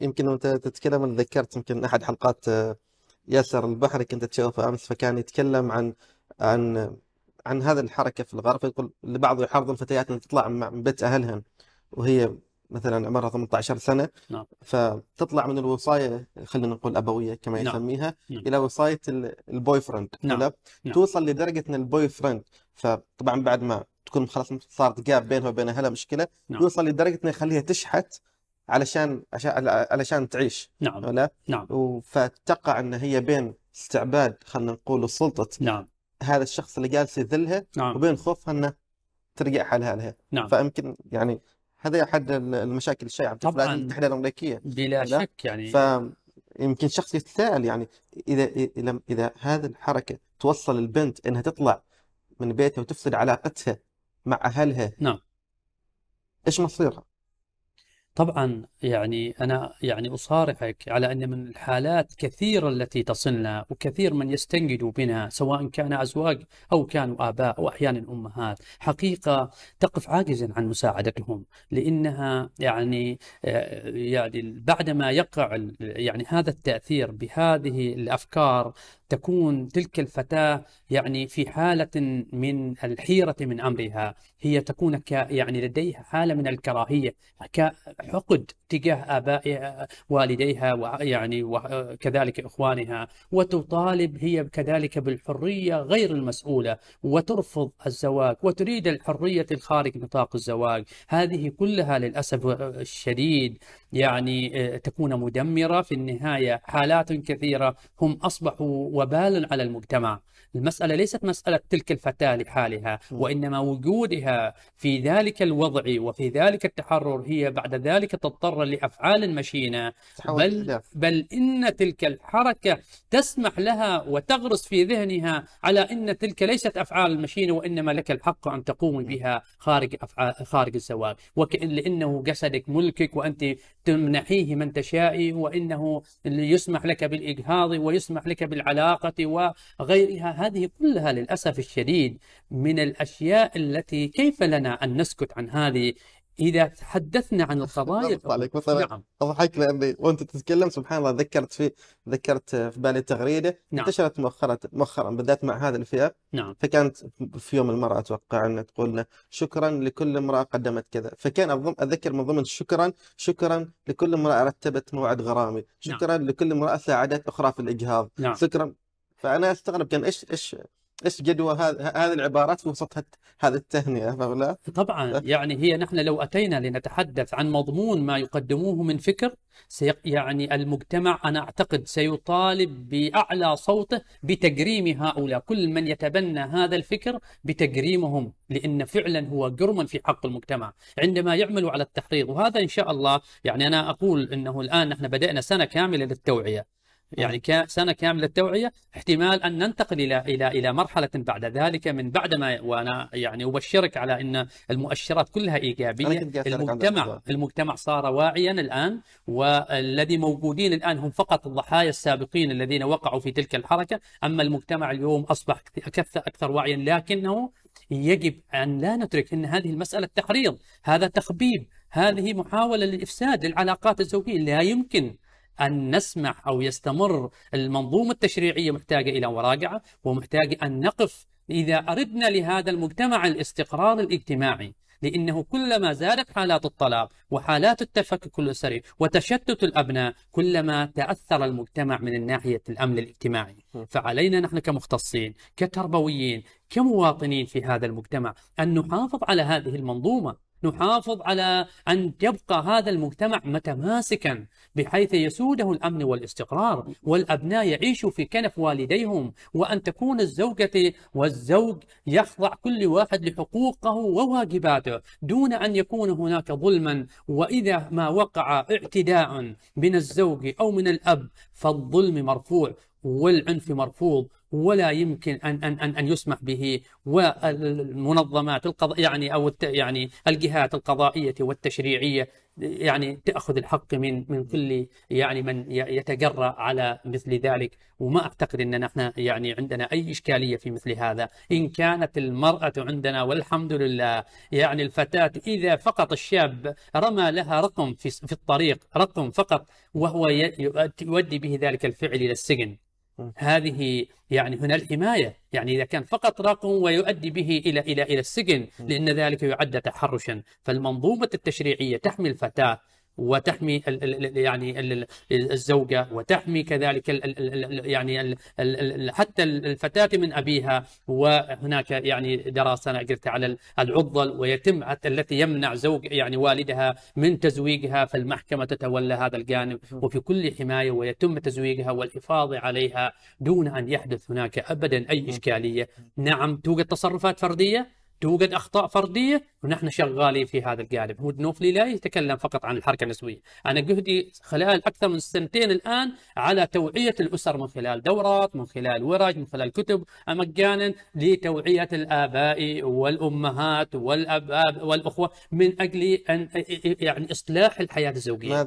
يمكن انت تتكلم انا ذكرت يمكن احد حلقات آه، ياسر البحري كنت تشوفه امس فكان يتكلم عن عن عن هذه الحركه في الغرب يقول لبعض يحرض الفتيات ان تطلع من بيت اهلهن وهي مثلا عمرها 18 سنه نعم. فتطلع من الوصايه خلينا نقول ابويه كما نعم. يسميها نعم. الى وصايه البوي فرند نعم. نعم. توصل لدرجه ان البوي فرند فطبعا بعد ما تكون خلاص صارت جاب بينها وبين اهلها مشكله نعم. توصل لدرجه انه يخليها تشحت علشان علشان تعيش نعم ولا نعم فتقع ان هي بين استعباد خلينا نقول سلطه نعم هذا الشخص اللي جالس يذلها نعم. وبين خوفها انه ترجع حالها لها نعم. فيمكن يعني هذا احد المشاكل الشائعه في التحديث الامريكيه بلا شك يعني فيمكن شخص يتساءل يعني اذا اذا هذه الحركه توصل البنت انها تطلع من بيتها وتفسد علاقتها مع اهلها نعم ايش مصيرها؟ طبعا يعني أنا يعني أصارحك على أن من الحالات كثيرة التي تصلنا وكثير من يستنجد بنا سواء كان أزواج أو كانوا آباء وأحيانا أمهات حقيقة تقف عاجزا عن مساعدتهم لأنها يعني آه، يعني بعدما يقع يعني هذا التأثير بهذه الأفكار تكون تلك الفتاة يعني في حالة من الحيرة من أمرها هي تكون ك يعني لديها حالة من الكراهية كحقد تجاه آبائها والديها ويعني وكذلك إخوانها وتطالب هي كذلك بالحرية غير المسؤولة وترفض الزواج وتريد الحرية الخارج نطاق الزواج هذه كلها للأسف الشديد يعني آه، تكون مدمرة في النهاية حالات كثيرة هم أصبحوا وبالا على المجتمع المسألة ليست مسألة تلك الفتاة لحالها وإنما وجودها في ذلك الوضع وفي ذلك التحرر هي بعد ذلك تضطر لأفعال مشينة بل, بل إن تلك الحركة تسمح لها وتغرس في ذهنها على إن تلك ليست أفعال مشينة وإنما لك الحق أن تقوم بها خارج أفعال خارج الزواج وكأن لأنه جسدك ملكك وأنت تمنحيه من تشائي وإنه يسمح لك بالإجهاض ويسمح لك بالعلاقة وغيرها هذه كلها للأسف الشديد من الأشياء التي كيف لنا أن نسكت عن هذه اذا تحدثنا عن القضايا عليك مثلا نعم. اضحك لاني وانت تتكلم سبحان الله ذكرت في ذكرت في بالي تغريده نعم. انتشرت مؤخرا مؤخرا بالذات مع هذه الفئه نعم فكانت في يوم المراه اتوقع أن تقول شكرا لكل امراه قدمت كذا فكان أظن اتذكر من ضمن شكرا شكرا لكل امراه رتبت موعد غرامي نعم. شكرا نعم. لكل امراه ساعدت اخرى في الاجهاض نعم. شكرا فانا استغرب كان ايش ايش ايش جدوى هذه العبارات في وسط هذه التهنئه فلا طبعا أه. يعني هي نحن لو اتينا لنتحدث عن مضمون ما يقدموه من فكر يعني المجتمع انا اعتقد سيطالب باعلى صوته بتجريم هؤلاء كل من يتبنى هذا الفكر بتجريمهم لان فعلا هو جرم في حق المجتمع عندما يعملوا على التحريض وهذا ان شاء الله يعني انا اقول انه الان نحن بدانا سنه كامله للتوعيه يعني نعم. سنه كامله التوعيه احتمال ان ننتقل الى الى الى مرحله بعد ذلك من بعد ما وانا يعني ابشرك على ان المؤشرات كلها ايجابيه المجتمع المجتمع صار واعيا الان والذي موجودين الان هم فقط الضحايا السابقين الذين وقعوا في تلك الحركه اما المجتمع اليوم اصبح اكثر اكثر وعيا لكنه يجب ان لا ندرك ان هذه المساله تحريض هذا تخبيب هذه محاوله للافساد للعلاقات الزوجيه لا يمكن أن نسمع أو يستمر المنظومة التشريعية محتاجة إلى مراجعة ومحتاجة أن نقف إذا أردنا لهذا المجتمع الاستقرار الاجتماعي لأنه كلما زادت حالات الطلاق وحالات التفكك الأسري وتشتت الأبناء كلما تأثر المجتمع من ناحية الأمن الاجتماعي فعلينا نحن كمختصين كتربويين كمواطنين في هذا المجتمع أن نحافظ على هذه المنظومة نحافظ على أن يبقى هذا المجتمع متماسكا بحيث يسوده الأمن والاستقرار والأبناء يعيشوا في كنف والديهم وأن تكون الزوجة والزوج يخضع كل واحد لحقوقه وواجباته دون أن يكون هناك ظلما وإذا ما وقع اعتداء من الزوج أو من الأب فالظلم مرفوع والعنف مرفوض ولا يمكن ان ان ان, أن يسمح به والمنظمات القضاء يعني او يعني الجهات القضائيه والتشريعيه يعني تاخذ الحق من من كل يعني من يتجرا على مثل ذلك وما اعتقد ان نحن يعني عندنا اي اشكاليه في مثل هذا ان كانت المراه عندنا والحمد لله يعني الفتاه اذا فقط الشاب رمى لها رقم في في الطريق رقم فقط وهو يؤدي به ذلك الفعل الى السجن هذه يعني هنا الحمايه يعني اذا كان فقط رقم ويؤدي به الى الى الى السجن لان ذلك يعد تحرشا فالمنظومه التشريعيه تحمي الفتاه وتحمي يعني الزوجه وتحمي كذلك يعني حتى الفتاه من ابيها وهناك يعني دراسه انا قلت على العضل ويتم حتى التي يمنع زوج يعني والدها من تزويجها فالمحكمه تتولى هذا الجانب وفي كل حمايه ويتم تزويجها والحفاظ عليها دون ان يحدث هناك ابدا اي اشكاليه نعم توجد تصرفات فرديه توجد اخطاء فرديه ونحن شغالين في هذا الجانب، هود نوفلي لا يتكلم فقط عن الحركه النسويه، انا جهدي خلال اكثر من سنتين الان على توعيه الاسر من خلال دورات، من خلال ورش، من خلال كتب مجانا لتوعيه الاباء والامهات والاباء والاخوه من اجل ان يعني اصلاح الحياه الزوجيه.